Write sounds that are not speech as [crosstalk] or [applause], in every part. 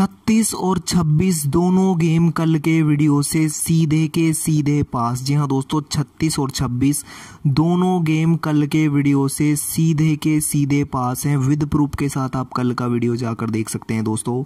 छत्तीस और छब्बीस दोनों गेम कल के वीडियो से सीधे के सीधे पास जी हाँ दोस्तों छत्तीस और छब्बीस दोनों गेम कल के वीडियो से सीधे के सीधे पास हैं विद प्रूफ के साथ आप कल का वीडियो जाकर देख सकते हैं दोस्तों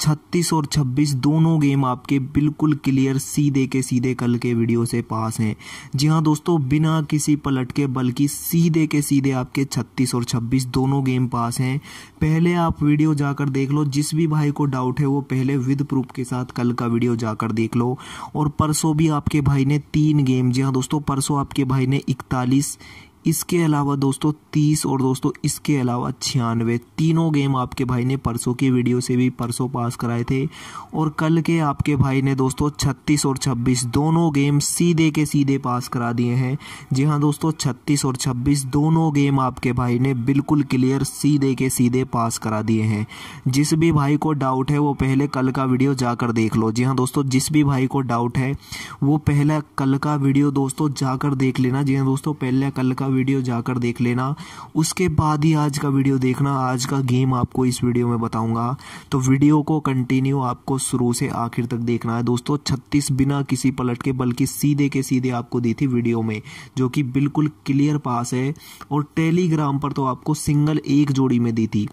छत्तीस और छब्बीस दोनों गेम आपके बिल्कुल क्लियर सीधे के सीधे कल के वीडियो से पास हैं जी हाँ दोस्तों बिना किसी पलट के बल्कि सीधे के सीधे आपके छत्तीस और छब्बीस दोनों गेम पास हैं पहले आप वीडियो जाकर देख लो जिस भी भाई को डाउट है वो पहले विद प्रूफ के साथ कल का वीडियो जाकर देख लो और परसों भी आपके भाई ने तीन गेम जी हाँ दोस्तों परसों आपके भाई ने इकतालीस इसके अलावा दोस्तों तीस और दोस्तों इसके अलावा छियानवे तीनों गेम आपके भाई ने परसों की वीडियो से भी परसों पास कराए थे और कल के आपके भाई ने दोस्तों छत्तीस और छब्बीस दोनों गेम सीधे के सीधे पास करा दिए हैं जी हाँ दोस्तों छत्तीस और छब्बीस दोनों गेम आपके भाई ने बिल्कुल क्लियर सीधे के सीधे पास करा दिए हैं जिस भी भाई को डाउट है वो पहले कल का वीडियो जाकर देख लो जी हाँ दोस्तों जिस भी भाई को डाउट है वो पहला कल का वीडियो दोस्तों जाकर देख लेना जी हाँ दोस्तों पहले कल का वीडियो जाकर देख लेना उसके बाद ही आज का वीडियो देखना आज का गेम आपको इस वीडियो में बताऊंगा तो वीडियो को कंटिन्यू आपको शुरू से आखिर तक देखना है दोस्तों छत्तीस बिना किसी पलट के बल्कि सीधे के सीधे आपको दी थी वीडियो में जो कि बिल्कुल क्लियर पास है और टेलीग्राम पर तो आपको सिंगल एक जोड़ी में दी थी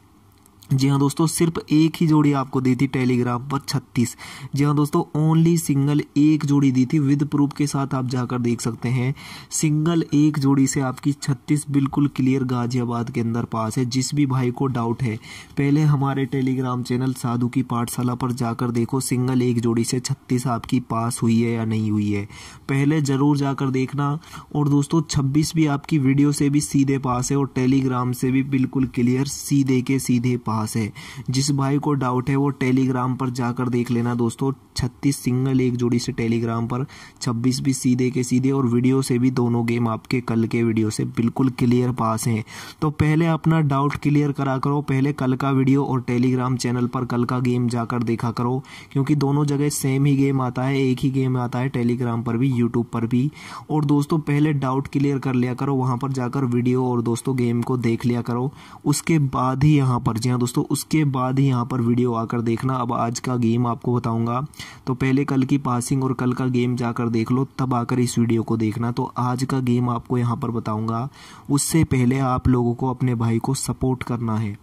जी हाँ दोस्तों सिर्फ एक ही जोड़ी आपको दी थी टेलीग्राम पर छत्तीस जी हाँ दोस्तों ओनली सिंगल एक जोड़ी दी थी विद प्रूफ के साथ आप जाकर देख सकते हैं सिंगल एक जोड़ी से आपकी छत्तीस बिल्कुल क्लियर गाजियाबाद के अंदर पास है जिस भी भाई को डाउट है पहले हमारे टेलीग्राम चैनल साधु की पाठशाला पर जाकर देखो सिंगल एक जोड़ी से छत्तीस आपकी पास हुई है या नहीं हुई है पहले ज़रूर जाकर देखना और दोस्तों छब्बीस भी आपकी वीडियो से भी सीधे पास है और टेलीग्राम से भी बिल्कुल क्लियर सीधे के सीधे पास वहाँ से जिस भाई को डाउट है वो टेलीग्राम पर जाकर देख लेना दोस्तों छत्तीस सिंगल एक जोड़ी से टेलीग्राम पर छब्बीस भी सीधे के सीधे और वीडियो से भी दोनों गेम आपके कल के वीडियो से बिल्कुल क्लियर पास हैं तो पहले अपना डाउट क्लियर करा करो पहले कल का वीडियो और टेलीग्राम चैनल पर कल का गेम जाकर देखा करो क्योंकि दोनों जगह सेम ही गेम आता है एक ही गेम आता है टेलीग्राम पर भी यूट्यूब पर भी और दोस्तों पहले डाउट क्लियर कर लिया करो वहां पर जाकर वीडियो और दोस्तों गेम को देख लिया करो उसके बाद ही यहां पर जी दोस्तों उसके बाद ही यहाँ पर वीडियो आकर देखना अब आज का गेम आपको बताऊंगा तो पहले कल की पासिंग और कल का गेम जाकर देख लो तब आकर इस वीडियो को देखना तो आज का गेम आपको यहाँ पर बताऊंगा उससे पहले आप लोगों को अपने भाई को सपोर्ट करना है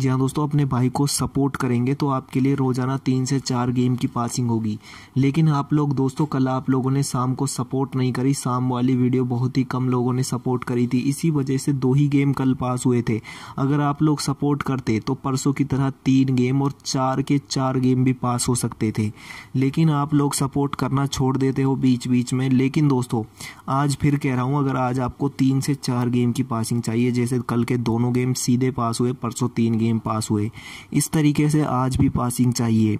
जी हाँ दोस्तों अपने भाई को सपोर्ट करेंगे तो आपके लिए रोज़ाना तीन से चार गेम की पासिंग होगी लेकिन आप लोग दोस्तों कल आप लोगों ने शाम को सपोर्ट नहीं करी शाम वाली वीडियो बहुत ही कम लोगों ने सपोर्ट करी थी इसी वजह से दो ही गेम कल पास हुए थे अगर आप लोग सपोर्ट करते तो परसों की तरह तीन गेम और चार के चार गेम भी पास हो सकते थे लेकिन आप लोग सपोर्ट करना छोड़ देते हो बीच बीच में लेकिन दोस्तों आज फिर कह रहा हूँ अगर आज आपको तीन से चार गेम की पासिंग चाहिए जैसे कल के दोनों गेम सीधे पास हुए परसों तीन गेम पास हुए इस तरीके से आज भी पासिंग चाहिए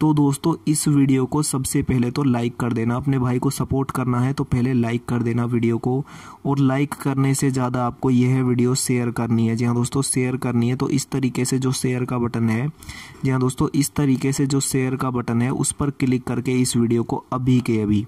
तो दोस्तों इस वीडियो को सबसे पहले तो लाइक कर देना अपने भाई को सपोर्ट करना है तो पहले लाइक कर देना वीडियो को और लाइक करने से ज़्यादा आपको यह वीडियो शेयर करनी है जी हाँ दोस्तों शेयर करनी है तो इस तरीके से जो शेयर का बटन है जी हाँ दोस्तों इस तरीके से जो शेयर का बटन है उस पर क्लिक करके इस वीडियो को अभी के अभी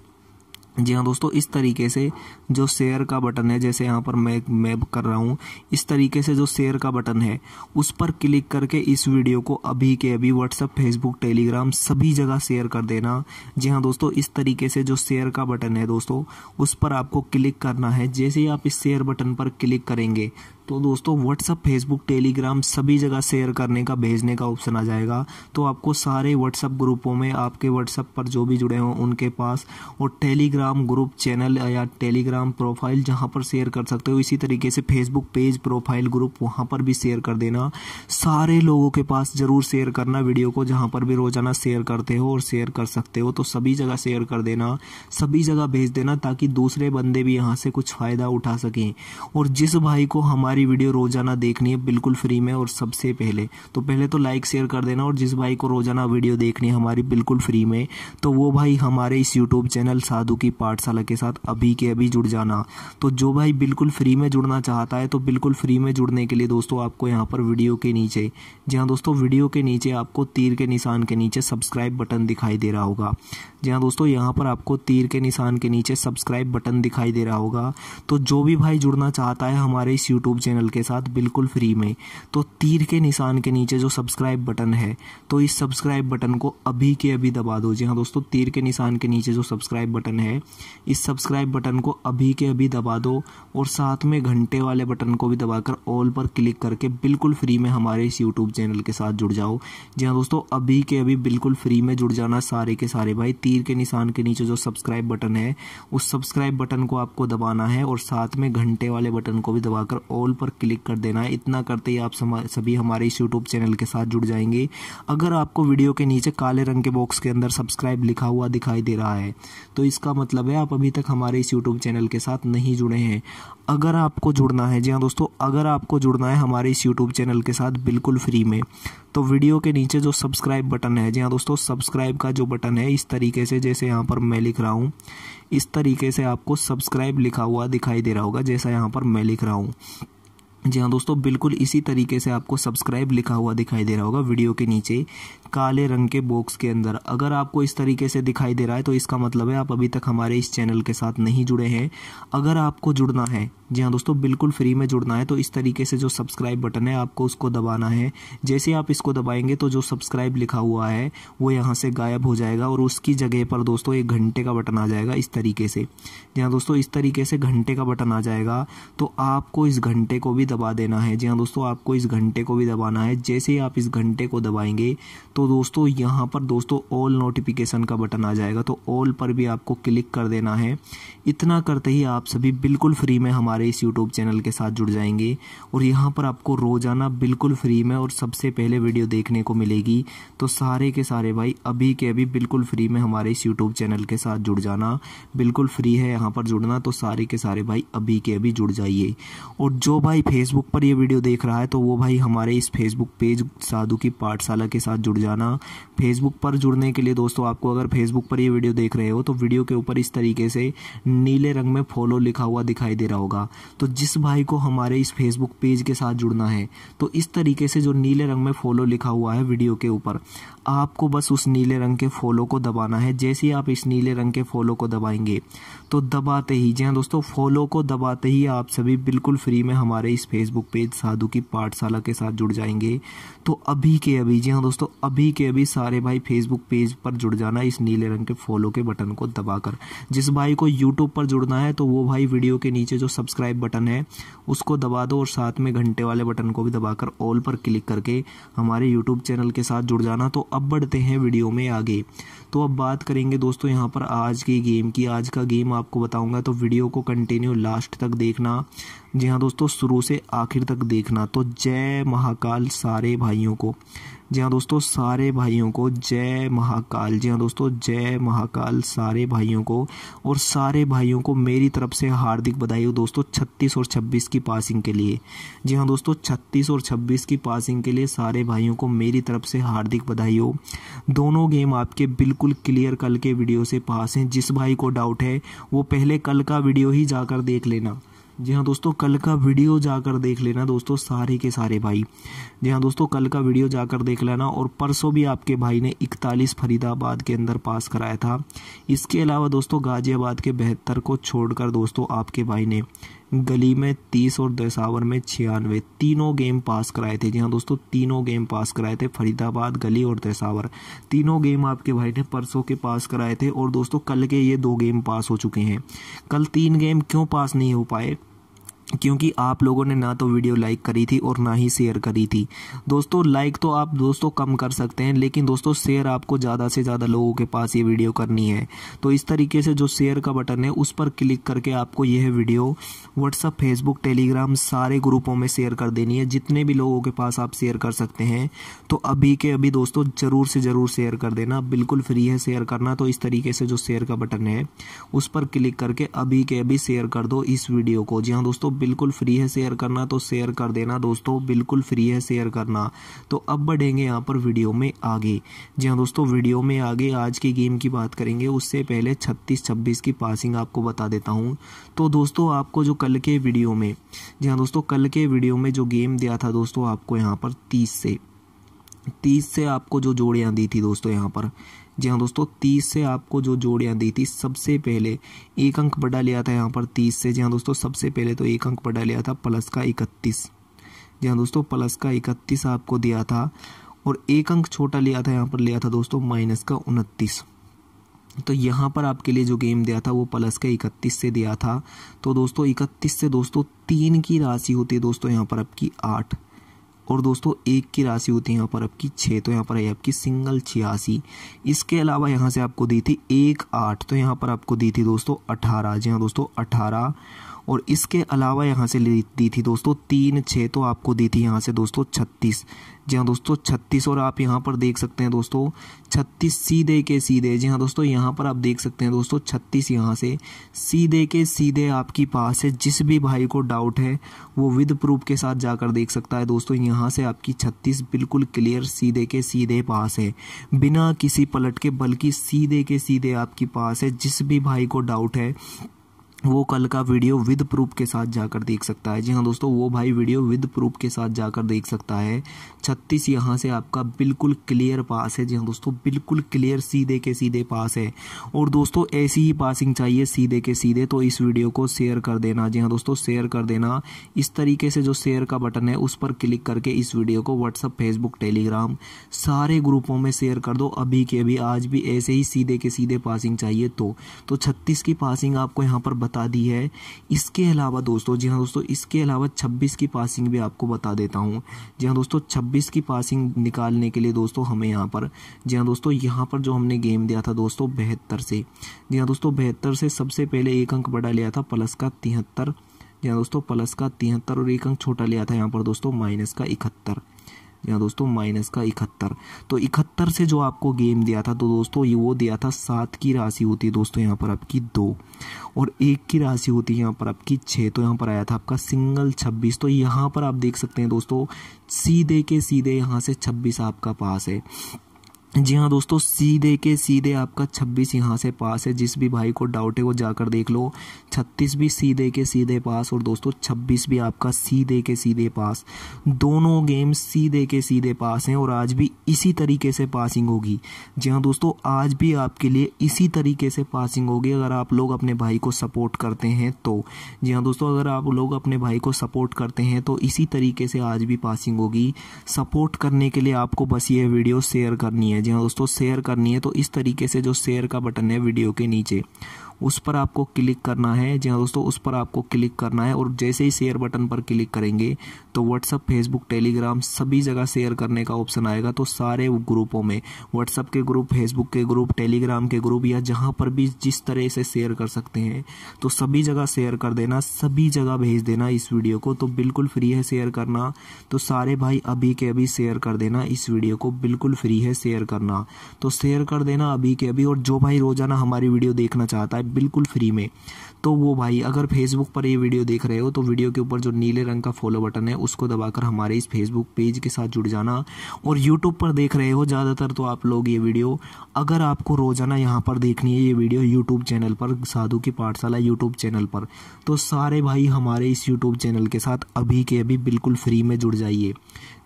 जी हाँ दोस्तों इस तरीके से जो शेयर का बटन है जैसे यहाँ पर मैं मैप कर रहा हूँ इस तरीके से जो शेयर का बटन है उस पर क्लिक करके इस वीडियो को अभी के अभी व्हाट्सअप फेसबुक टेलीग्राम सभी जगह शेयर कर देना जी हाँ दोस्तों इस तरीके से जो शेयर का बटन है दोस्तों उस पर आपको क्लिक करना है जैसे ही आप इस शेयर बटन पर क्लिक करेंगे तो दोस्तों व्हाट्सअप फेसबुक टेलीग्राम सभी जगह शेयर करने का भेजने का ऑप्शन आ जाएगा तो आपको सारे व्हाट्सअप ग्रुपों में आपके व्हाट्सअप पर जो भी जुड़े हों उनके पास और टेलीग्राम ग्रुप चैनल या टेलीग्राम प्रोफाइल जहाँ पर शेयर कर सकते हो इसी तरीके से फेसबुक पेज प्रोफाइल ग्रुप वहाँ पर भी शेयर कर देना सारे लोगों के पास ज़रूर शेयर करना वीडियो को जहाँ पर भी रोज़ाना शेयर करते हो और शेयर कर सकते हो तो सभी जगह शेयर कर देना सभी जगह भेज देना ताकि दूसरे बंदे भी यहाँ से कुछ फ़ायदा उठा सकें और जिस भाई को हमारे हमारी वीडियो रोजाना देखनी है बिल्कुल फ्री में और सबसे पहले तो पहले तो लाइक शेयर कर देना और जिस भाई को रोजाना वीडियो देखनी है हमारी बिल्कुल फ्री में तो वो भाई हमारे इस यूट्यूब चैनल साधु की पाठशाला के साथ अभी के अभी जुड़ जाना तो जो भाई बिल्कुल फ्री में जुड़ना चाहता है तो बिल्कुल फ्री में जुड़ने के लिए दोस्तों आपको यहाँ पर वीडियो के नीचे जी हाँ दोस्तों वीडियो के नीचे आपको तीर के निशान के नीचे सब्सक्राइब बटन दिखाई दे रहा होगा जी हाँ दोस्तों यहाँ पर आपको तीर के निशान के नीचे सब्सक्राइब बटन दिखाई दे रहा होगा तो जो भी भाई जुड़ना चाहता है हमारे इस यूट्यूब चैनल के साथ बिल्कुल फ्री में तो तीर के निशान के नीचे जो सब्सक्राइब बटन है तो इस सब्सक्राइब बटन को अभी के अभी दबा दो जी हाँ दोस्तों तीर के निशान के नीचे जो सब्सक्राइब बटन है इस सब्सक्राइब बटन को अभी के अभी दबा दो और साथ में घंटे वाले बटन को भी दबाकर ऑल पर क्लिक करके बिल्कुल फ्री में हमारे इस यूट्यूब चैनल के साथ जुड़ जाओ जी हाँ दोस्तों अभी के अभी बिल्कुल फ्री में जुड़ जाना सारे के सारे भाई तीर के निशान के नीचे जो सब्सक्राइब बटन है उस सब्सक्राइब बटन को आपको दबाना है और साथ में घंटे वाले बटन को भी दबाकर ऑल पर क्लिक कर देना है इतना करते ही आप सभी हमारे इस यूट्यूब चैनल के साथ जुड़ जाएंगे अगर आपको वीडियो के नीचे काले रंग के बॉक्स के अंदर सब्सक्राइब लिखा हुआ दिखाई दे रहा है तो इसका मतलब है आप अभी तक हमारे इस यूट्यूब चैनल के साथ नहीं जुड़े हैं अगर आपको जुड़ना है जी हाँ दोस्तों अगर आपको जुड़ना है हमारे इस यूट्यूब चैनल के साथ बिल्कुल फ्री में तो वीडियो के नीचे जो सब्सक्राइब बटन है जी हाँ दोस्तों सब्सक्राइब का जो बटन है इस तरीके से जैसे यहाँ पर मैं लिख रहा हूँ इस तरीके से आपको सब्सक्राइब लिखा हुआ दिखाई दे रहा होगा जैसा यहाँ पर मैं लिख रहा हूँ जी हाँ दोस्तों बिल्कुल इसी तरीके से आपको सब्सक्राइब लिखा हुआ दिखाई दे रहा होगा वीडियो के नीचे काले रंग के बॉक्स के अंदर अगर आपको इस तरीके से दिखाई दे रहा है तो इसका मतलब है आप अभी तक हमारे इस चैनल के साथ नहीं जुड़े हैं अगर आपको जुड़ना है जी हाँ दोस्तों बिल्कुल फ्री में जुड़ना है तो इस तरीके से जो सब्सक्राइब बटन है आपको उसको दबाना है जैसे आप इसको दबाएंगे तो जो सब्सक्राइब लिखा हुआ है वो यहाँ से गायब हो जाएगा और उसकी जगह पर दोस्तों एक घंटे का बटन आ जाएगा इस तरीके से जी हाँ दोस्तों इस तरीके से घंटे का बटन आ जाएगा तो आपको इस घंटे को भी दबा देना है जी हाँ दोस्तों आपको इस घंटे को भी दबाना है जैसे ही आप इस घंटे को दबाएंगे तो दोस्तों यहाँ पर दोस्तों ऑल नोटिफिकेशन का बटन आ जाएगा तो ऑल पर भी आपको क्लिक कर देना है इतना करते ही आप सभी बिल्कुल फ्री में हमारे इस यूट्यूब चैनल के साथ जुड़ जाएंगे और यहाँ पर आपको रोज़ाना बिल्कुल फ्री में और सबसे पहले वीडियो देखने को मिलेगी तो सारे के सारे भाई अभी के अभी बिल्कुल फ्री में हमारे इस यूट्यूब चैनल के साथ जुड़ जाना बिल्कुल फ्री है यहाँ पर जुड़ना तो सारे के सारे भाई अभी के अभी जुड़ जाइए और जो भाई फेसबुक पर ये वीडियो देख रहा है तो वो भाई हमारे इस फेसबुक पेज साधु की पाठशाला के साथ जुड़ जाना फेसबुक पर जुड़ने के लिए दोस्तों आपको अगर फेसबुक पर ये वीडियो देख रहे हो तो वीडियो के ऊपर इस तरीके से नीले रंग में फॉलो लिखा हुआ दिखाई दे रहा होगा तो जिस भाई को हमारे इस फेसबुक पेज के साथ जुड़ना है तो इस तरीके से जो नीले रंग में फॉलो लिखा हुआ है वीडियो के ऊपर आपको बस उस नीले रंग के फॉलो को दबाना है जैसे ही आप इस नीले रंग के फॉलो को दबाएंगे तो दबाते ही जी हाँ दोस्तों फॉलो को दबाते ही आप सभी बिल्कुल फ्री में हमारे इस फेसबुक पेज साधु की पाठशाला के साथ जुड़ जाएंगे तो अभी के अभी जी हाँ दोस्तों अभी के अभी सारे भाई फेसबुक पेज पर जुड़ जाना इस नीले रंग के फॉलो के बटन को दबाकर जिस भाई को यूट्यूब पर जुड़ना है तो वो भाई वीडियो के नीचे जो सब्सक्राइब बटन है उसको दबा दो और साथ में घंटे वाले बटन को भी दबाकर ऑल पर क्लिक करके हमारे यूट्यूब चैनल के साथ जुड़ जाना तो अब बढ़ते हैं वीडियो में आगे तो अब बात करेंगे दोस्तों यहाँ पर आज की गेम की आज का गेम आपको बताऊंगा तो वीडियो को कंटिन्यू लास्ट तक देखना जी हाँ दोस्तों शुरू से आखिर तक देखना तो जय महाकाल सारे भाइयों को जी हाँ दोस्तों सारे भाइयों को जय महाकाल जी हाँ दोस्तों जय महाकाल सारे भाइयों को और सारे भाइयों को मेरी तरफ से हार्दिक बधाई हो दोस्तों 36 और 26 की पासिंग के लिए जी हाँ दोस्तों 36 और 26 की पासिंग के लिए सारे भाइयों को मेरी तरफ से हार्दिक बधाई हो दोनों गेम आपके बिल्कुल क्लियर कल के वीडियो से पास हैं जिस भाई को डाउट है वो पहले कल का वीडियो ही जाकर देख लेना जी हाँ दोस्तों कल का वीडियो जाकर देख लेना दोस्तों सारे के सारे भाई जी हाँ दोस्तों कल का वीडियो जाकर देख लेना और परसों भी आपके भाई ने 41 फरीदाबाद के अंदर पास कराया था इसके अलावा दोस्तों गाजियाबाद के बेहतर को छोड़कर दोस्तों आपके भाई ने गली में तीस और दसावर में छियानवे तीनों गेम पास कराए थे जी हाँ दोस्तों तीनों गेम पास कराए थे फरीदाबाद गली और दसावर तीनों गेम आपके भाई ने परसों के पास कराए थे और दोस्तों कल के ये दो गेम पास हो चुके हैं कल तीन गेम क्यों पास नहीं हो पाए क्योंकि आप लोगों ने ना तो वीडियो लाइक करी थी और ना ही शेयर करी थी दोस्तों लाइक तो आप दोस्तों कम कर सकते हैं लेकिन दोस्तों शेयर आपको ज़्यादा से ज़्यादा लोगों के पास ये वीडियो करनी है तो इस तरीके से जो शेयर का बटन है उस पर क्लिक करके आपको यह वीडियो व्हाट्सअप फेसबुक टेलीग्राम सारे ग्रुपों में शेयर कर देनी है जितने भी लोगों के पास आप शेयर कर सकते हैं तो अभी के अभी दोस्तों ज़रूर से ज़रूर शेयर कर देना बिल्कुल फ्री है शेयर करना तो इस तरीके से जो शेयर का बटन है उस पर क्लिक करके अभी के अभी शेयर कर दो इस वीडियो को जी हाँ दोस्तों बिल्कुल फ्री है शेयर करना तो शेयर कर देना दोस्तों बिल्कुल फ्री है शेयर करना तो अब बढ़ेंगे यहाँ पर वीडियो में आगे जी हाँ दोस्तों वीडियो में आगे आज की गेम की बात करेंगे उससे पहले छत्तीस छब्बीस की पासिंग आपको बता देता हूँ तो दोस्तों आपको जो कल के वीडियो में जी हाँ दोस्तों कल के वीडियो में जो गेम दिया था दोस्तों आपको यहाँ पर तीस से तीस से आपको जो जोड़ियाँ दी थी दोस्तों यहाँ पर जी हाँ दोस्तों तीस से आपको जो जोड़ियाँ दी थी सबसे पहले एक अंक बढ़ा लिया था यहाँ पर तीस से जी हाँ दोस्तों सबसे पहले तो एक अंक बढ़ा लिया था प्लस का इकतीस जी हाँ दोस्तों प्लस का इकतीस आपको दिया था और एक अंक छोटा लिया था यहाँ पर लिया था दोस्तों माइनस का उनतीस तो यहाँ पर आपके लिए जो गेम दिया था वो प्लस का इकतीस से दिया था तो दोस्तों इकतीस से दोस्तों तीन की राशि होती है दोस्तों यहाँ पर आपकी आठ और दोस्तों एक की राशि होती है यहाँ पर आपकी छः तो यहाँ पर है आपकी सिंगल छियासी इसके अलावा यहाँ से आपको दी थी एक आठ तो यहाँ पर आपको दी थी दोस्तों अठारह जी हाँ दोस्तों अठारह और इसके अलावा यहाँ से दी थी दोस्तों तीन छः तो आपको दी थी यहाँ से दोस्तों छत्तीस जी हाँ दोस्तों छत्तीस और आप यहाँ पर देख सकते हैं दोस्तों छत्तीस सीधे के सीधे जी हाँ दोस्तों यहाँ पर आप देख सकते हैं दोस्तों छत्तीस यहाँ से सीधे के सीधे आपकी पास है जिस भी भाई को डाउट है वो विद प्रूफ के साथ जाकर देख सकता है दोस्तों यहाँ से आपकी छत्तीस बिल्कुल क्लियर सीधे के सीधे पास है बिना किसी पलट के बल्कि सीधे के सीधे आपकी पास है जिस भी भाई को डाउट है वो कल का वीडियो विद प्रूफ के साथ जाकर देख सकता है जी हाँ दोस्तों वो भाई वीडियो विद प्रूफ के साथ जाकर देख सकता है छत्तीस यहाँ से आपका बिल्कुल क्लियर पास है जी हाँ दोस्तों बिल्कुल क्लियर सीधे के सीधे पास है और दोस्तों ऐसी ही पासिंग चाहिए सीधे के सीधे तो इस वीडियो को शेयर कर देना जी हाँ दोस्तों शेयर कर देना इस तरीके से जो शेयर का बटन है उस पर क्लिक करके इस वीडियो को व्हाट्सअप फेसबुक टेलीग्राम सारे ग्रुपों में शेयर कर दो अभी के अभी आज भी ऐसे ही सीधे के सीधे पासिंग चाहिए तो।, तो छत्तीस की पासिंग आपको यहाँ पर बता दी है इसके अलावा दोस्तों जी हाँ दोस्तों इसके अलावा 26 की पासिंग भी आपको बता देता हूँ जी हाँ दोस्तों 26 की पासिंग निकालने के लिए दोस्तों हमें यहाँ पर जी हाँ दोस्तों यहाँ पर जो हमने गेम दिया था दोस्तों बेहतर से जी हाँ दोस्तों बेहतर से सबसे पहले एक अंक बड़ा लिया था प्लस का तिहत्तर जी हाँ दोस्तों प्लस का तिहत्तर और एक अंक छोटा लिया था यहाँ पर दोस्तों माइनस का इकहत्तर या दोस्तों माइनस का इकहत्तर तो इकहत्तर से जो आपको गेम दिया था तो दोस्तों ये वो दिया था सात की राशि होती है दोस्तों यहाँ पर आपकी दो और एक की राशि होती है यहाँ पर आपकी छः तो यहाँ पर आया था आपका सिंगल छब्बीस तो यहाँ पर आप देख सकते हैं दोस्तों सीधे के सीधे यहाँ से छब्बीस आपका पास है जी हाँ दोस्तों सीधे के सीधे आपका छब्बीस यहाँ से पास है जिस भी भाई को डाउट है वो जाकर देख लो छत्तीस भी सीधे के सीधे पास और दोस्तों छब्बीस भी आपका सीधे के सीधे पास दोनों गेम सीधे के सीधे पास हैं और आज भी इसी तरीके से पासिंग होगी जी हाँ दोस्तों आज भी आपके लिए इसी तरीके से पासिंग होगी अगर आप लोग अपने भाई को सपोर्ट करते हैं तो जी हाँ दोस्तों अगर आप लोग अपने भाई को सपोर्ट करते हैं तो इसी तरीके से आज भी पासिंग होगी सपोर्ट करने के लिए आपको बस ये वीडियो शेयर करनी है जी हाँ दोस्तों शेयर करनी है तो इस तरीके से जो शेयर का बटन है वीडियो के नीचे उस पर आपको क्लिक करना है जी हाँ दोस्तों उस पर आपको क्लिक करना है और जैसे ही शेयर बटन पर क्लिक करेंगे तो व्हाट्सअप फेसबुक टेलीग्राम सभी जगह शेयर करने का ऑप्शन आएगा तो सारे ग्रुपों में व्हाट्सअप के ग्रुप फेसबुक के ग्रुप टेलीग्राम के ग्रुप या जहाँ पर भी जिस तरह से शेयर कर सकते हैं तो सभी जगह शेयर कर देना सभी जगह भेज देना इस वीडियो को तो बिल्कुल फ्री है शेयर करना तो सारे भाई अभी के अभी शेयर कर देना इस वीडियो को बिल्कुल फ्री है शेयर करना तो शेयर कर देना अभी के अभी और जो भाई रोज़ाना हमारी वीडियो देखना चाहता है बिल्कुल फ्री में तो वो भाई अगर फेसबुक पर ये वीडियो देख रहे हो तो वीडियो के ऊपर जो नीले रंग का फॉलो बटन है उसको दबाकर हमारे इस फेसबुक पेज के साथ जुड़ जाना और यूट्यूब पर देख रहे हो ज़्यादातर तो आप लोग ये वीडियो अगर आपको रोज़ाना यहाँ पर देखनी है ये वीडियो यूट्यूब चैनल पर साधु की पाठशाला यूट्यूब चैनल पर तो सारे भाई हमारे इस यूट्यूब चैनल के साथ अभी के अभी बिल्कुल फ्री में जुड़ जाइए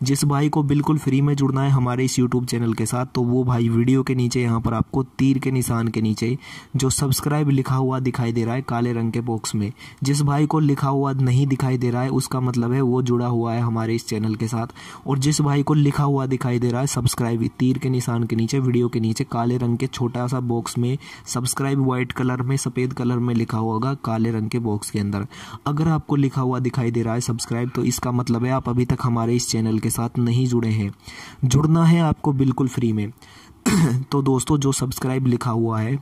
जिस भाई को बिल्कुल फ्री में जुड़ना है हमारे इस यूट्यूब चैनल के साथ तो वो भाई वीडियो के नीचे यहाँ पर आपको तीर के निशान के नीचे जो सब्सक्राइब लिखा हुआ दिखाई दे रहा है काले काले रंग के बॉक्स में जिस भाई को लिखा हुआ नहीं दिखाई दे रहा है उसका मतलब है वो जुड़ा हुआ है हमारे इस चैनल के साथ और जिस भाई को लिखा हुआ दिखाई दे रहा है सब्सक्राइब तीर के निशान के नीचे वीडियो के नीचे काले रंग के छोटा सा बॉक्स में सब्सक्राइब व्हाइट कलर में सफ़ेद कलर में लिखा हुआ होगा काले रंग के बॉक्स के अंदर अगर आपको लिखा हुआ दिखाई दे रहा है सब्सक्राइब तो इसका मतलब है आप अभी तक हमारे इस चैनल के साथ नहीं जुड़े हैं जुड़ना है आपको बिल्कुल फ्री में [clears throat] तो दोस्तों जो सब्सक्राइब लिखा हुआ है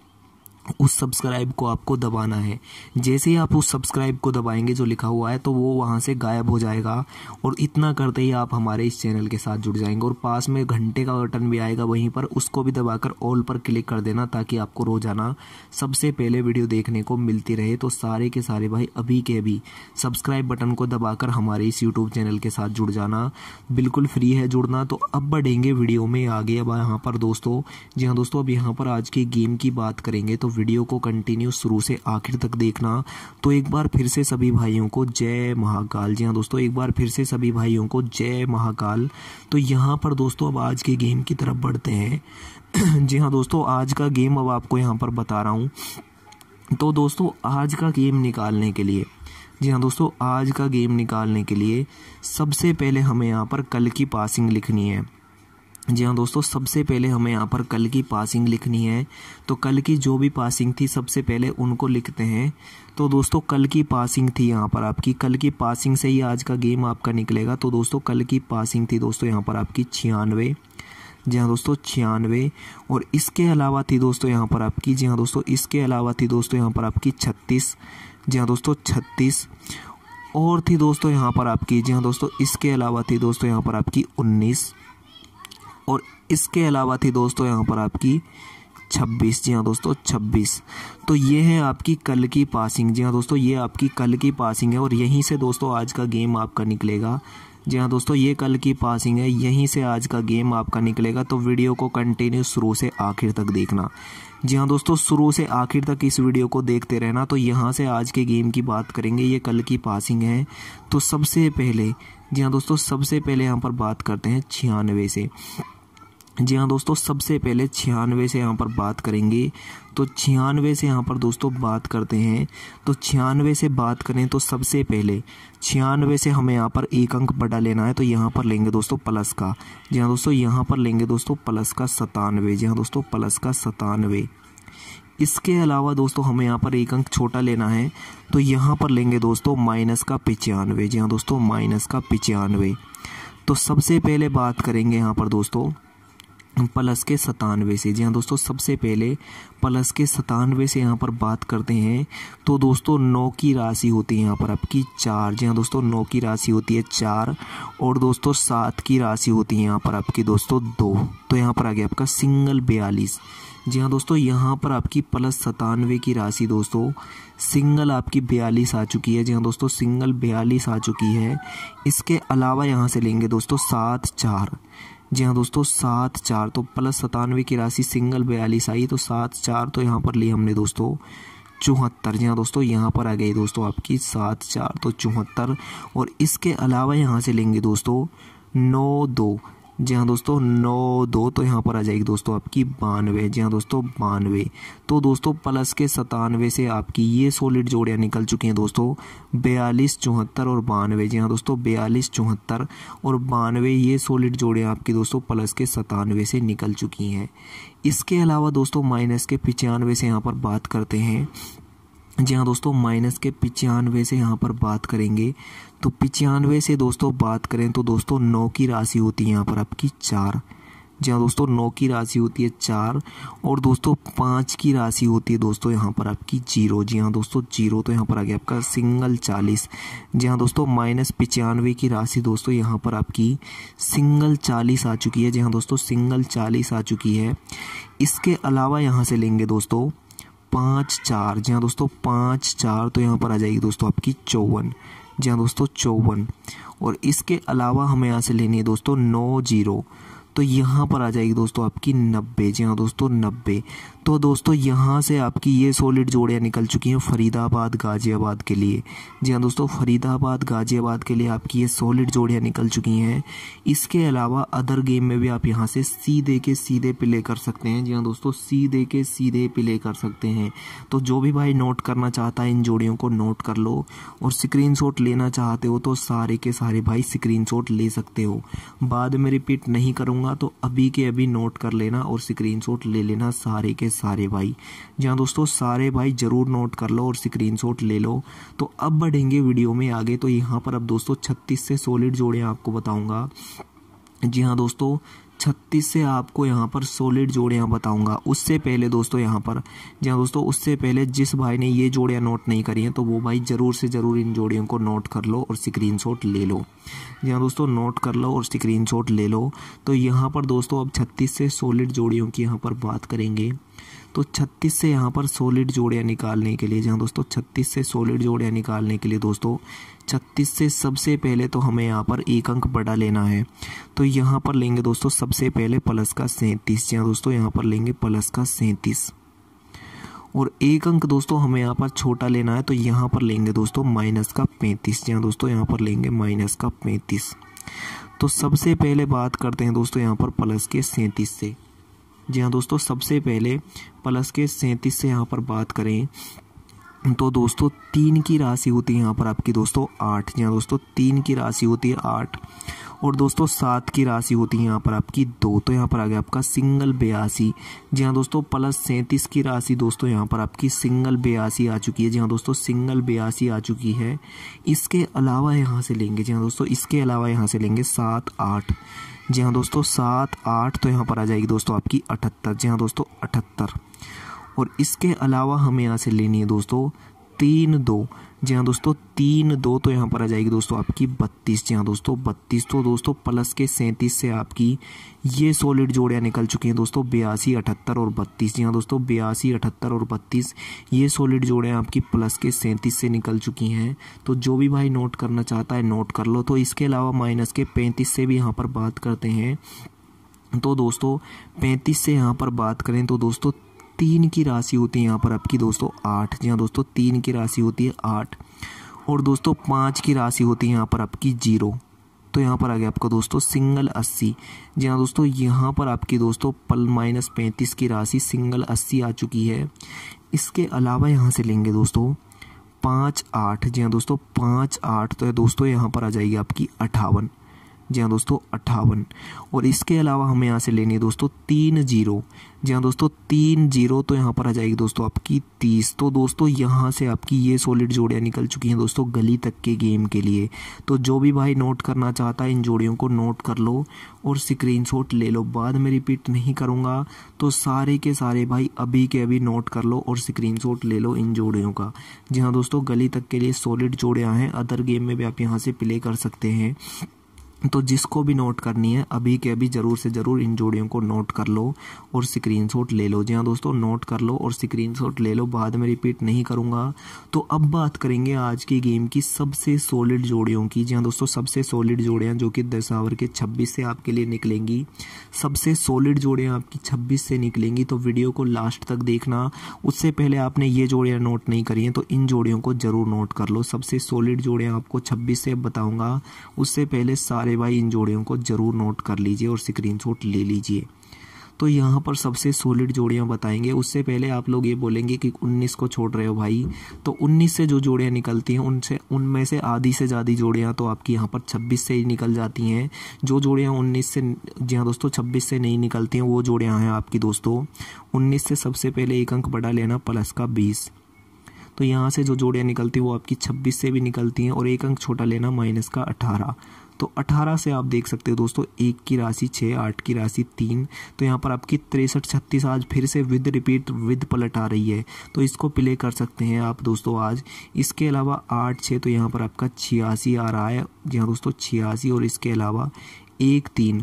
उस सब्सक्राइब को आपको दबाना है जैसे ही आप उस सब्सक्राइब को दबाएंगे जो लिखा हुआ है तो वो वहाँ से गायब हो जाएगा और इतना करते ही आप हमारे इस चैनल के साथ जुड़ जाएंगे और पास में घंटे का बटन भी आएगा वहीं पर उसको भी दबाकर ऑल पर क्लिक कर देना ताकि आपको रोज़ाना सबसे पहले वीडियो देखने को मिलती रहे तो सारे के सारे भाई अभी के अभी सब्सक्राइब बटन को दबाकर हमारे इस यूट्यूब चैनल के साथ जुड़ जाना बिल्कुल फ्री है जुड़ना तो अब बढ़ेंगे वीडियो में आगे अब यहाँ पर दोस्तों जी हाँ दोस्तों अब यहाँ पर आज की गेम की बात करेंगे तो वीडियो को कंटिन्यू शुरू से आखिर तक देखना तो एक बार फिर से सभी भाइयों को जय महाकाल जी हाँ दोस्तों एक बार फिर से सभी भाइयों को जय महाकाल तो यहाँ पर दोस्तों अब आज के गेम की तरफ बढ़ते हैं [clears throat] जी हाँ दोस्तों आज का गेम अब आपको यहाँ पर बता रहा हूँ तो दोस्तों आज का गेम निकालने के लिए जी हाँ दोस्तों आज का गेम निकालने के लिए सबसे पहले हमें यहाँ पर कल की पासिंग लिखनी है जी हाँ दोस्तों सबसे पहले हमें यहाँ पर कल की पासिंग लिखनी है तो कल की जो भी पासिंग थी सबसे पहले उनको लिखते हैं तो दोस्तों कल की पासिंग थी यहाँ पर आपकी कल की पासिंग से ही आज का गेम आपका निकलेगा तो दोस्तों कल की पासिंग थी दोस्तों यहाँ पर आपकी छियानवे जी हाँ दोस्तों छियानवे और इसके अलावा थी दोस्तों यहाँ पर आपकी जी हाँ दोस्तों इसके अलावा थी दोस्तों यहाँ पर आपकी छत्तीस जी हाँ दोस्तों छत्तीस और थी दोस्तों यहाँ पर आपकी जी हाँ दोस्तों इसके अलावा थी दोस्तों यहाँ पर आपकी उन्नीस और इसके अलावा थी दोस्तों यहाँ पर आपकी 26 जी हाँ दोस्तों 26 तो ये है आपकी कल की पासिंग जी हाँ दोस्तों ये आपकी कल की पासिंग है और यहीं से दोस्तों आज का गेम आपका निकलेगा जी हाँ दोस्तों ये कल की पासिंग है यहीं से आज का गेम आपका निकलेगा तो वीडियो को कंटिन्यू शुरू से आखिर तक देखना जी हाँ दोस्तों शुरू से आखिर तक इस वीडियो को देखते रहना तो यहाँ से आज के गेम की बात करेंगे ये कल की पासिंग है तो सबसे पहले जी हाँ दोस्तों सबसे पहले यहाँ पर बात करते हैं छियानवे से जी हाँ दोस्तों सबसे पहले छियानवे से यहाँ पर बात करेंगे तो छियानवे से यहाँ पर दोस्तों बात करते हैं तो छियानवे से बात करें तो सबसे पहले छियानवे से हमें यहाँ पर एक अंक बड़ा लेना है तो यहाँ पर लेंगे दोस्तों प्लस का जी हाँ दोस्तों यहाँ पर लेंगे दोस्तों प्लस का सतानवे जी हाँ दोस्तों प्लस का सतानवे इसके अलावा दोस्तों हमें यहाँ पर एक अंक छोटा लेना है तो यहाँ पर लेंगे दोस्तों माइनस का पिचानवे जी हाँ दोस्तों माइनस का पचानवे तो सबसे पहले बात करेंगे यहाँ पर दोस्तों प्लस के सतानवे से जी हाँ दोस्तों सबसे पहले प्लस के सतानवे से यहाँ पर बात करते हैं तो दोस्तों नौ की राशि होती है यहाँ पर आपकी चार जी हाँ दोस्तों नौ की राशि होती है चार और दोस्तों सात की राशि होती है यहाँ पर आपकी दोस्तों दो तो यहाँ पर आ गया आपका सिंगल बयालीस जी हाँ दोस्तों यहाँ पर आपकी प्लस सतानवे की राशि दोस्तों सिंगल आपकी बयालीस आ चुकी है जी हाँ दोस्तों सिंगल बयालीस आ चुकी है इसके अलावा यहाँ से लेंगे दोस्तों सात चार जी हाँ दोस्तों सात चार तो प्लस सतानवे की राशि सिंगल बयालीस आई तो सात चार तो यहाँ पर ली हमने दोस्तों चौहत्तर जी हाँ दोस्तों यहाँ पर आ गई दोस्तों आपकी सात चार तो चौहत्तर और इसके अलावा यहाँ से लेंगे दोस्तों नौ दो जी हाँ दोस्तों नौ दो तो यहाँ पर आ जाएगी दोस्तों आपकी बानवे जी हाँ दोस्तों बानवे तो दोस्तों प्लस के सतानवे से आपकी ये सॉलिड जोड़ियाँ निकल चुकी हैं दोस्तों बयालीस चौहत्तर और बानवे जी हाँ दोस्तों बयालीस चौहत्तर और बानवे ये सॉलिड जोड़ियाँ आपकी दोस्तों प्लस के सतानवे से निकल चुकी हैं इसके अलावा दोस्तों माइनस के पचानवे से यहाँ पर बात करते हैं जी हाँ दोस्तों माइनस के पचानवे से यहाँ पर बात करेंगे तो पचानवे से दोस्तों बात करें तो दोस्तों नौ की राशि होती है यहाँ पर आपकी चार जी हाँ दोस्तों नौ की राशि होती है चार और दोस्तों पाँच की राशि होती है दोस्तों यहाँ पर आपकी जीरो जी हाँ दोस्तों जीरो तो यहाँ पर आ गया आपका सिंगल चालीस जी हाँ दोस्तों माइनस पचानवे की राशि दोस्तों यहाँ पर आपकी सिंगल चालीस आ चुकी है जी हाँ दोस्तों सिंगल चालीस आ चुकी है इसके अलावा यहाँ से लेंगे दोस्तों पाँच चार जी हाँ दोस्तों पाँच चार तो यहाँ पर आ जाएगी दोस्तों आपकी चौवन जी हाँ दोस्तों चौवन और इसके अलावा हमें यहाँ से लेनी है दोस्तों नौ जीरो तो यहाँ पर आ जाएगी दोस्तों आपकी नब्बे जी हाँ दोस्तों नब्बे तो दोस्तों यहाँ से आपकी ये सॉलिड जोड़ियाँ निकल चुकी हैं फरीदाबाद गाज़ियाबाद के लिए जी हाँ दोस्तों फरीदाबाद गाज़ियाबाद के लिए आपकी ये सॉलिड जोड़ियाँ निकल चुकी हैं इसके अलावा अदर गेम में भी आप यहाँ से सीधे के सीधे प्ले कर सकते हैं जी हाँ दोस्तों सीधे के सीधे प्ले कर सकते हैं तो जो भी भाई नोट करना चाहता है इन जोड़ियों को नोट कर लो और स्क्रीन लेना चाहते हो तो सारे के सारे भाई स्क्रीन ले सकते हो बाद में रिपीट नहीं करूँगा तो अभी के अभी नोट कर लेना और स्क्रीन ले लेना सारे के सारे भाई जहाँ दोस्तों सारे भाई ज़रूर नोट कर लो और स्क्रीन ले लो तो अब बढ़ेंगे वीडियो में आगे तो यहाँ पर अब दोस्तों छत्तीस से सोलिड जोड़े आपको बताऊँगा जी हाँ दोस्तों छत्तीस से आपको यहाँ पर सॉलिड जोड़े यहाँ बताऊँगा उससे पहले दोस्तों यहाँ पर जी हाँ दोस्तों उससे पहले जिस भाई ने ये जोड़ियाँ नोट नहीं करी हैं तो वो भाई ज़रूर से ज़रूर इन जोड़ियों को नोट कर लो और स्क्रीन ले लो जी हाँ दोस्तों नोट कर लो और स्क्रीन ले लो तो यहाँ पर दोस्तों अब छत्तीस से सॉलिड जोड़ियों की यहाँ पर बात करेंगे तो 36 से यहाँ पर सॉलिड जोड़ियाँ निकालने के लिए जहाँ दोस्तों 36 से सॉलिड जोड़ियाँ निकालने के लिए दोस्तों 36 से सबसे पहले तो हमें यहाँ पर एक अंक बड़ा लेना है तो यहाँ पर लेंगे दोस्तों सबसे पहले प्लस का सैंतीस जहाँ दोस्तों यहाँ पर लेंगे प्लस का सैंतीस और एक अंक दोस्तों हमें यहाँ पर छोटा लेना है तो यहाँ पर लेंगे दोस्तों माइनस का पैंतीस जहाँ दोस्तों यहाँ पर लेंगे माइनस का पैंतीस तो सबसे पहले बात करते हैं दोस्तों यहाँ पर प्लस के सैंतीस से जी हाँ दोस्तों सबसे पहले प्लस के सैंतीस से यहाँ पर बात करें तो दोस्तों तीन की राशि होती है यहाँ पर आपकी दोस्तों आठ जी हाँ दोस्तों तीन की राशि होती है आठ और दोस्तों सात की राशि होती है यहाँ पर आपकी दो तो यहाँ पर आ गया आपका सिंगल बयासी जी हाँ दोस्तों प्लस सैंतीस की राशि दोस्तों यहाँ पर आपकी सिंगल बयासी आ चुकी है जी हाँ दोस्तों सिंगल बयासी आ चुकी है इसके अलावा यहाँ से लेंगे जी हाँ दोस्तों इसके अलावा यहाँ से लेंगे सात आठ जी हाँ दोस्तों सात आठ तो यहाँ पर आ जाएगी दोस्तों आपकी अठहत्तर जी हाँ दोस्तों अठहत्तर और इसके अलावा हमें यहाँ से लेनी है दोस्तों तीन दो जी हाँ दोस्तों तीन दो तो यहाँ पर आ जाएगी दोस्तों आपकी बत्तीस जी हाँ दोस्तों बत्तीस तो दोस्तों प्लस के सैंतीस से आपकी ये सॉलिड जोड़ियाँ निकल चुकी हैं दोस्तों बयासी अठहत्तर और बत्तीस जी हाँ दोस्तों बयासी अठहत्तर और बत्तीस ये सॉलिड जोड़ियाँ आपकी प्लस के सैंतीस से निकल चुकी हैं तो जो भी भाई नोट करना चाहता है नोट कर लो तो इसके अलावा माइनस के पैंतीस से भी यहाँ पर बात करते हैं तो दोस्तों पैंतीस से यहाँ पर बात करें तो दोस्तों तीन की राशि होती है यहाँ पर आपकी दोस्तों आठ जी हाँ दोस्तों तीन की राशि होती है आठ और दोस्तों पाँच की राशि होती है यहाँ पर आपकी जीरो तो यहाँ पर आ गया आपका दोस्तों सिंगल अस्सी जी हाँ दोस्तों यहाँ पर आपकी दोस्तों पल माइनस पैंतीस की राशि सिंगल अस्सी आ चुकी है इसके अलावा यहाँ से लेंगे दोस्तों पाँच आठ जी हाँ दोस्तों पाँच आठ तो दोस्तों यहाँ पर आ जाएगी आपकी अठावन जी हाँ दोस्तों अट्ठावन और इसके अलावा हमें यहाँ से लेनी है दोस्तों तीन जीरो जी हाँ दोस्तों तीन जीरो तो यहाँ पर आ जाएगी दोस्तों आपकी तीस तो दोस्तों यहाँ से आपकी ये सॉलिड जोड़ियाँ निकल चुकी हैं दोस्तों गली तक के गेम के लिए तो जो भी भाई नोट करना चाहता है इन जोड़ियों को नोट कर लो और स्क्रीन ले लो बाद में रिपीट नहीं करूँगा तो सारे के सारे भाई अभी के अभी नोट कर लो और स्क्रीन ले लो इन जोड़ियों का जी हाँ दोस्तों गली तक के लिए सॉलिड जोड़ियाँ हैं अदर गेम में भी आप यहाँ से प्ले कर सकते हैं तो जिसको भी नोट करनी है अभी के अभी ज़रूर से ज़रूर इन जोड़ियों को नोट कर लो और स्क्रीनशॉट ले लो जी हाँ दोस्तों नोट कर लो और स्क्रीनशॉट ले लो बाद में रिपीट नहीं करूंगा तो अब बात करेंगे आज की गेम की सबसे सॉलिड जोड़ियों की जी हाँ दोस्तों सबसे सॉलिड जोड़ियाँ जो कि दस आवर के छब्बीस से आपके लिए निकलेंगी सबसे सॉलिड जोड़ियाँ आपकी छब्बीस से निकलेंगी तो वीडियो को लास्ट तक देखना उससे पहले आपने ये जोड़ियाँ नोट नहीं करी हैं तो इन जोड़ियों को ज़रूर नोट कर लो सबसे सॉलिड जोड़ियाँ आपको छब्बीस से बताऊँगा उससे पहले सारे भाई इन जोड़ियों को ज़रूर नोट कर लीजिए और स्क्रीन ले लीजिए तो यहाँ पर सबसे सॉलिड जोड़ियाँ बताएंगे उससे पहले आप लोग ये बोलेंगे कि 19 को छोड़ रहे हो भाई तो 19 से जो जोड़ियाँ निकलती हैं उनसे उनमें से आधी से ज़्यादा जोड़ियाँ तो आपकी यहाँ पर 26 से ही निकल जाती हैं जो जोड़ियाँ 19 से जी हाँ दोस्तों 26 से नहीं निकलती हैं वो जोड़ियाँ हैं आपकी दोस्तों उन्नीस से सबसे पहले एक अंक बढ़ा लेना प्लस का बीस तो यहाँ से जो जोड़ियाँ निकलती हैं वो आपकी छब्बीस से भी निकलती हैं और एक अंक छोटा लेना माइनस का अठारह तो 18 से आप देख सकते हो दोस्तों एक की राशि छः आठ की राशि तीन तो यहाँ पर आपकी तिरसठ छत्तीस आज फिर से विद रिपीट विद पलट आ रही है तो इसको प्ले कर सकते हैं आप दोस्तों आज इसके अलावा आठ छः तो यहाँ पर आपका छियासी आ रहा है जी हाँ दोस्तों छियासी और इसके अलावा एक तीन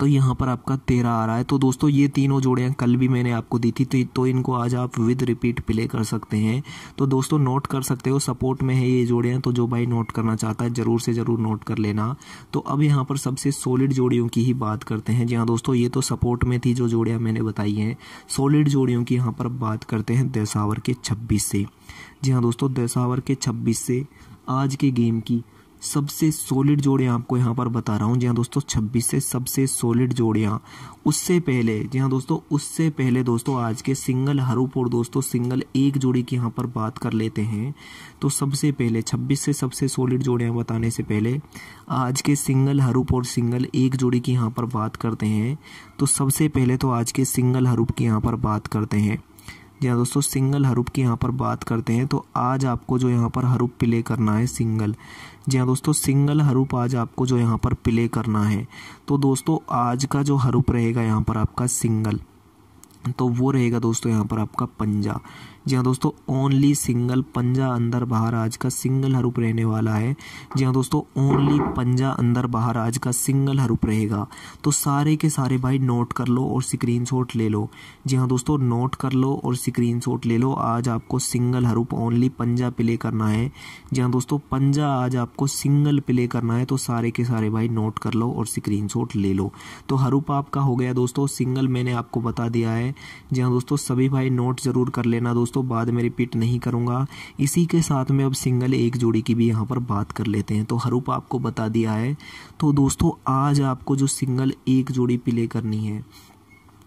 तो यहाँ पर आपका तेरह आ रहा है तो दोस्तों ये तीनों जोड़ियाँ कल भी मैंने आपको दी थी तो, तो इनको आज आप विद रिपीट प्ले कर सकते हैं तो दोस्तों नोट कर सकते हो सपोर्ट में है ये जोड़ियाँ तो जो भाई नोट करना चाहता है ज़रूर से ज़रूर नोट कर लेना तो अब यहाँ पर सबसे सॉलिड जोड़ियों की ही बात करते हैं जी हाँ दोस्तों ये तो सपोर्ट में थी जो जोड़ियाँ मैंने बताई हैं सॉलिड जोड़ियों की यहाँ पर बात करते हैं दसावर के छब्बीस से जी हाँ दोस्तों दसावर के छब्बीस से आज के गेम की सबसे सॉलिड जोड़ियाँ आपको यहाँ पर बता रहा हूँ जी हाँ दोस्तों 26 से सबसे सॉलिड जोड़ियाँ उससे पहले जी हाँ दोस्तों उससे पहले दोस्तों आज के सिंगल हरूप और दोस्तों सिंगल एक जोड़ी की यहाँ पर बात कर लेते हैं तो सबसे पहले 26 से सबसे सॉलिड जोड़ियाँ बताने से पहले आज के सिंगल हरूप और सिंगल एक जोड़ी की यहाँ पर बात करते हैं तो सबसे पहले तो आज के सिंगल हरूप की यहाँ पर बात करते हैं जी हाँ दोस्तों सिंगल हरूप की यहाँ पर बात करते हैं तो आज आपको जो यहाँ पर हरूप प्ले करना है सिंगल जी हाँ दोस्तों सिंगल हरूप आज आपको जो यहाँ पर प्ले करना है तो दोस्तों आज का जो हरूप रहेगा यहाँ पर आपका सिंगल तो वो रहेगा दोस्तों यहाँ पर आपका पंजा जी हाँ दोस्तों ओनली सिंगल पंजा अंदर बाहर आज का सिंगल हरूप रहने वाला है जी हाँ दोस्तों ओनली पंजा अंदर बाहर आज का सिंगल हरूप रहेगा तो सारे के सारे भाई नोट कर लो और स्क्रीन ले लो जी हाँ दोस्तों नोट कर लो और स्क्रीन ले लो आज आपको सिंगल हरूप ओनली पंजा प्ले करना है जी हाँ दोस्तों पंजा आज आपको सिंगल प्ले करना है तो सारे के सारे भाई नोट कर लो और स्क्रीन ले लो तो हरूप आपका हो गया दोस्तों सिंगल मैंने आपको बता दिया है जी हाँ दोस्तों सभी भाई नोट ज़रूर कर लेना दोस्तों दोस्तों बाद में रिपीट नहीं करूँगा इसी के साथ में अब सिंगल एक जोड़ी की भी यहाँ पर बात कर लेते हैं तो हरूप आपको बता दिया है तो दोस्तों आज आपको जो सिंगल एक जोड़ी प्ले करनी है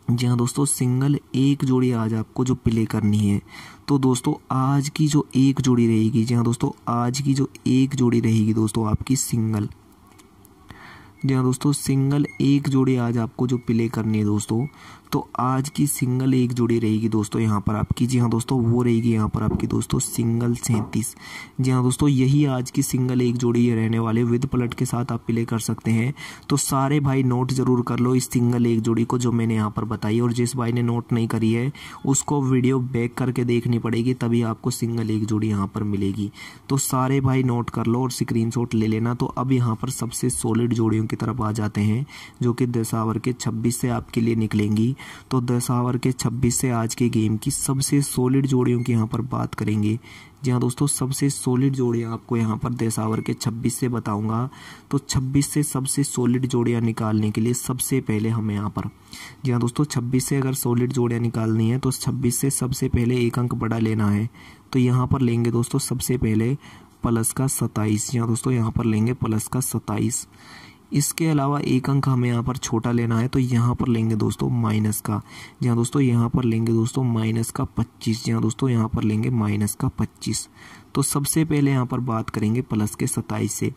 जी हाँ दोस्तों सिंगल एक जोड़ी आज आपको जो प्ले करनी है तो दोस्तों आज की जो एक जोड़ी रहेगी जी हाँ दोस्तों आज की जो एक जोड़ी रहेगी दोस्तों आपकी सिंगल जी हाँ दोस्तों सिंगल एक जोड़ी आज आपको जो प्ले करनी है दोस्तों तो आज की सिंगल एक जोड़ी रहेगी दोस्तों यहाँ पर आपकी जी हाँ दोस्तों वो रहेगी यहाँ पर आपकी दोस्तों सिंगल सैंतीस जी हाँ दोस्तों यही आज की सिंगल एक जोड़ी ये रहने वाले विद पलट के साथ आप प्ले कर सकते हैं तो सारे भाई नोट ज़रूर कर लो इस सिंगल एक जोड़ी को जो मैंने यहाँ पर बताई और जिस भाई ने नोट नहीं करी है उसको वीडियो बैक करके देखनी पड़ेगी तभी आपको सिंगल एक जोड़ी यहाँ पर मिलेगी तो सारे भाई नोट कर लो और स्क्रीन ले लेना तो अब यहाँ पर सबसे सॉलिड जोड़ियों की तरफ आ जाते हैं जो कि दशावर के छब्बीस से आपके लिए निकलेंगी तो दशावर के छब्बीस से आज के गेम की सबसे सॉलिड जोड़ियों की यहाँ पर बात करेंगे जी हाँ दोस्तों सबसे सॉलिड जोड़ियाँ आपको यहाँ पर दस के छब्बीस से बताऊंगा तो छब्बीस से सबसे सॉलिड जोड़ियाँ निकालने के लिए सबसे पहले हमें यहाँ पर जी हाँ दोस्तों छब्बीस से अगर सॉलिड जोड़ियाँ निकालनी है तो छब्बीस से सबसे पहले एक अंक बड़ा लेना है तो यहाँ पर लेंगे दोस्तों सबसे पहले प्लस का सत्ताईस जी हाँ दोस्तों यहाँ पर लेंगे प्लस का सत्ताईस इसके अलावा एक अंक हमें यहाँ पर छोटा लेना है तो यहाँ पर लेंगे दोस्तों माइनस का जहाँ दोस्तों यहाँ पर लेंगे दोस्तों माइनस का पच्चीस जहाँ दोस्तों यहाँ पर लेंगे माइनस का पच्चीस तो सबसे पहले यहाँ पर बात करेंगे प्लस के सत्ताईस से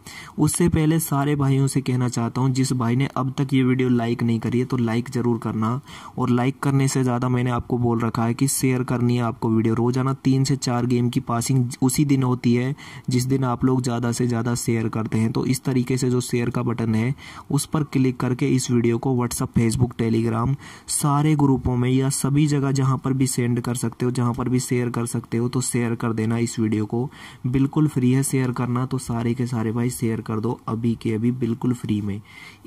उससे पहले सारे भाइयों से कहना चाहता हूँ जिस भाई ने अब तक ये वीडियो लाइक नहीं करी है तो लाइक ज़रूर करना और लाइक करने से ज़्यादा मैंने आपको बोल रखा है कि शेयर करनी है आपको वीडियो रोज़ाना तीन से चार गेम की पासिंग उसी दिन होती है जिस दिन आप लोग ज़्यादा से ज़्यादा शेयर करते हैं तो इस तरीके से जो शेयर का बटन है उस पर क्लिक करके इस वीडियो को व्हाट्सअप फेसबुक टेलीग्राम सारे ग्रुपों में या सभी जगह जहाँ पर भी सेंड कर सकते हो जहाँ पर भी शेयर कर सकते हो तो शेयर कर देना इस वीडियो को बिल्कुल फ्री है शेयर करना तो सारे के सारे भाई शेयर कर दो अभी के अभी बिल्कुल फ्री में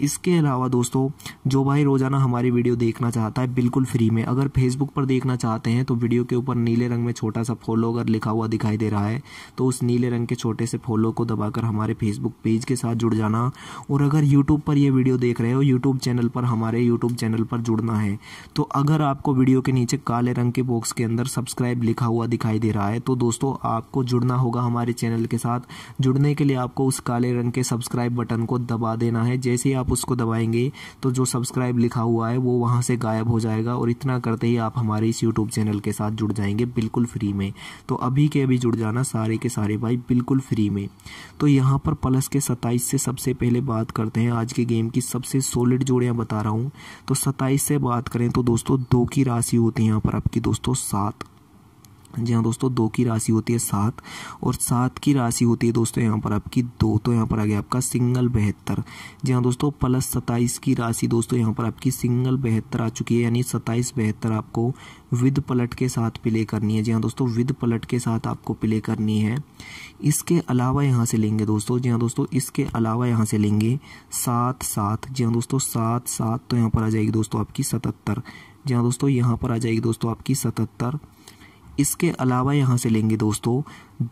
इसके अलावा दोस्तों जो भाई रोज़ाना हमारी वीडियो देखना चाहता है बिल्कुल फ्री में अगर फेसबुक पर देखना चाहते हैं तो वीडियो के ऊपर नीले रंग में छोटा सा फॉलो अगर लिखा हुआ दिखाई दे रहा है तो उस नीले रंग के छोटे से फॉलो को दबाकर हमारे फेसबुक पेज के साथ जुड़ जाना और अगर यूट्यूब पर यह वीडियो देख रहे हो यूट्यूब चैनल पर हमारे यूट्यूब चैनल पर जुड़ना है तो अगर आपको वीडियो के नीचे काले रंग के बॉक्स के अंदर सब्सक्राइब लिखा हुआ दिखाई दे रहा है तो दोस्तों आपको जुड़ना जुड़ना होगा हमारे चैनल के साथ जुड़ने के लिए आपको उस काले रंग के सब्सक्राइब बटन को दबा देना है जैसे ही आप उसको दबाएंगे तो जो सब्सक्राइब लिखा हुआ है वो वहाँ से गायब हो जाएगा और इतना करते ही आप हमारे इस यूट्यूब चैनल के साथ जुड़ जाएंगे बिल्कुल फ्री में तो अभी के अभी जुड़ जाना सारे के सारे भाई बिल्कुल फ्री में तो यहाँ पर प्लस के सत्ताईस से सबसे पहले बात करते हैं आज के गेम की सबसे सॉलिड जोड़ियाँ बता रहा हूँ तो सत्ताईस से बात करें तो दोस्तों दो की राशि होती है यहाँ पर आपकी दोस्तों सात जी हाँ दोस्तों दो की राशि होती है सात और सात की राशि होती है दोस्तों यहाँ पर आपकी दो तो यहाँ पर आ गया आपका सिंगल बेहतर जी हाँ दोस्तों प्लस सत्ताईस की राशि दोस्तों यहाँ पर आपकी सिंगल बेहतर आ चुकी है यानी सत्ताईस बेहतर आपको विद पलट के साथ प्ले करनी है जी हाँ दोस्तों विद पलट के साथ आपको प्ले करनी है इसके अलावा यहाँ से लेंगे दोस्तों जी हाँ दोस्तों इसके अलावा यहाँ से लेंगे सात सात जी हाँ दोस्तों सात सात तो यहाँ पर आ जाएगी दोस्तों आपकी सतहत्तर जी हाँ दोस्तों यहाँ पर आ जाएगी दोस्तों आपकी सतहत्तर इसके अलावा यहाँ से लेंगे दोस्तों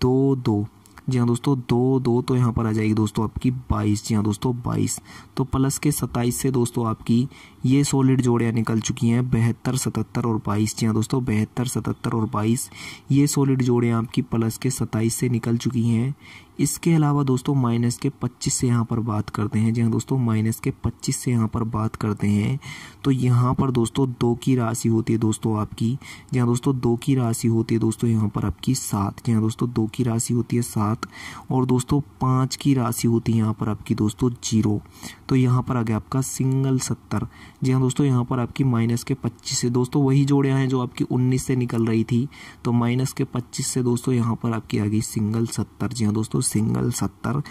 दो दो जी हाँ दोस्तों दो दो तो यहाँ पर आ जाएगी दोस्तों आपकी बाईस जी हाँ दोस्तों बाईस तो प्लस के सत्ताईस से दोस्तों आपकी ये सॉलिड जोड़ियाँ निकल चुकी हैं बहत्तर सतहत्तर और बाईस जी हाँ दोस्तों बहत्तर सतहत्तर और बाईस ये सॉलिड जोड़ियाँ आपकी प्लस के सत्ताईस से निकल चुकी हैं इसके अलावा दोस्तों माइनस के 25 से यहाँ पर बात करते हैं जहाँ दोस्तों माइनस के 25 से यहाँ पर बात करते हैं तो यहाँ पर दोस्तों दो की राशि होती है दोस्तों आपकी जहाँ दोस्तों दो की राशि होती है दोस्तों यहाँ पर आपकी सात जहाँ दोस्तों दो की राशि होती है सात और दोस्तों पाँच की राशि होती है यहाँ पर आपकी दोस्तों जीरो तो यहाँ पर आ गया आपका सिंगल सत्तर जी हाँ दोस्तों यहाँ पर आपकी माइनस के पच्चीस से दोस्तों वही जोड़े हैं जो आपकी उन्नीस से निकल रही थी तो माइनस के पच्चीस से दोस्तों यहाँ पर आपकी आ गई सिंगल सत्तर जी हाँ दोस्तों सिंगल सत्तर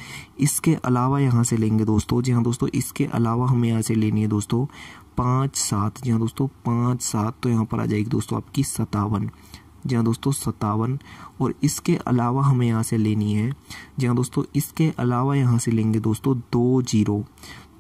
इसके अलावा यहाँ से लेंगे दोस्तों जी हाँ दोस्तों इसके अलावा हमें यहाँ से लेनी है दोस्तों पाँच सात जी हाँ दोस्तों पाँच सात तो यहाँ पर आ जाएगी दोस्तों आपकी सतावन जी हाँ दोस्तों सतावन और इसके अलावा हमें यहाँ से लेनी है जी हाँ दोस्तों इसके अलावा यहाँ से लेंगे दोस्तों दो जीरो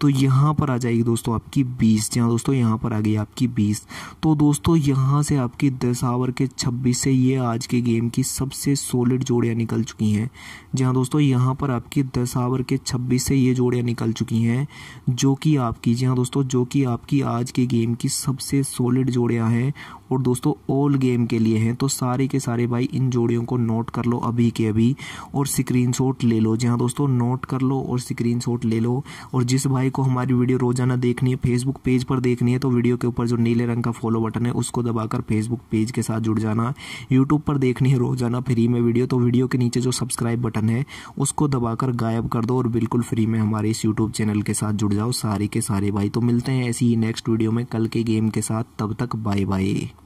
तो यहाँ पर आ जाएगी दोस्तों आपकी बीस जी हाँ दोस्तों यहाँ पर आ गई आपकी बीस तो दोस्तों यहाँ से आपकी दस आवर के छब्बीस से ये आज के गेम की सबसे सॉलिड जोड़ियाँ निकल चुकी हैं जी हाँ दोस्तों यहाँ पर आपकी दस आवर के छब्बीस से ये जोड़ियाँ निकल चुकी हैं जो कि आपकी जी हाँ दोस्तों जो कि आपकी आज के गेम की सबसे सॉलिड जोड़ियाँ हैं और दोस्तों ऑल गेम के लिए हैं तो सारे के सारे भाई इन जोड़ियों को नोट कर लो अभी के अभी और स्क्रीन ले लो जी हाँ दोस्तों नोट कर लो और स्क्रीन ले लो और जिस भाई को हमारी वीडियो रोजाना देखनी है फेसबुक पेज पर देखनी है तो वीडियो के ऊपर जो नीले रंग का फॉलो बटन है उसको दबाकर फेसबुक पेज के साथ जुड़ जाना यूट्यूब पर देखनी है रोजाना फ्री में वीडियो तो वीडियो के नीचे जो सब्सक्राइब बटन है उसको दबाकर गायब कर दो और बिल्कुल फ्री में हमारे इस यूट्यूब चैनल के साथ जुड़ जाओ सारे के सारे भाई तो मिलते हैं ऐसी ही नेक्स्ट वीडियो में कल के गेम के साथ तब तक बाय बाय